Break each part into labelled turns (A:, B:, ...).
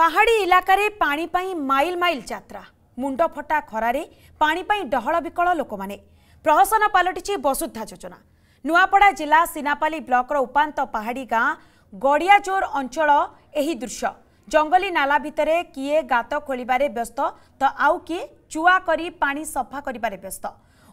A: ପାହାଡ଼ି ଇଲାକାରେ ପାଣି ପାଇଁ ମାଇଲ ମାଇଲ ଯାତ୍ରା ମୁଣ୍ଡ ଫଟା ଖରାରେ ପାଣି ପାଇଁ ଡହଳ ବିକଳ ଲୋକମାନେ ପ୍ରହସନ ପାଲଟିଛି ବସୁଦ୍ଧା ଯୋଜନା ନୂଆପଡ଼ା ଜିଲ୍ଲା ସିନାପାଲି ବ୍ଲକର ଉପାନ୍ତ ପାହାଡ଼ି ଗାଁ ଗଡ଼ିଆଜୋର ଅଞ୍ଚଳ ଏହି ଦୃଶ୍ୟ ଜଙ୍ଗଲୀ ନାଲା ଭିତରେ କିଏ ଗାତ ଖୋଳିବାରେ ବ୍ୟସ୍ତ ତ ଆଉ କିଏ ଚୁଆ କରି ପାଣି ସଫା କରିବାରେ ବ୍ୟସ୍ତ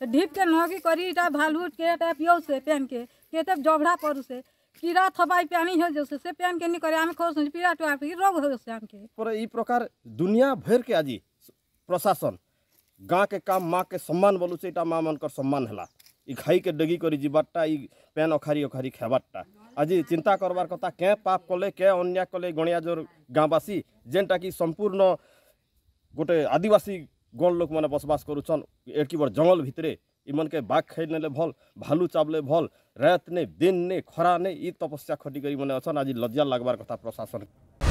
B: तो ढीप के नोगी करी इटा भालू के टा पियो से पहन के के तब जोबड़ा पर उसे कीड़ा थबाई पानी है जैसे से पहन के नहीं करे आम खोस पीड़ा टुआ के रोग हो से के
C: पर ई प्रकार दुनिया भर के आजी प्रशासन गाँव के काम माँ के सम्मान बोलू से माँ मन कर सम्मान है खाई के डेगी कर जीवारटा पेन अखारी अखारी खेबारटा आज चिंता करवार कथा के पाप कले के अन्याय कले गणियाजोर गाँवासी जेनटा कि संपूर्ण गोटे आदिवासी गल् लोक बसवास जंगल एक जङ्गल भित्र यमा बाघे भल भालु चाबले भल रात नै दिन नै खरा नै इ तपस्या खटिक अन् आज लज्जा लागब्बार कथा प्रशासन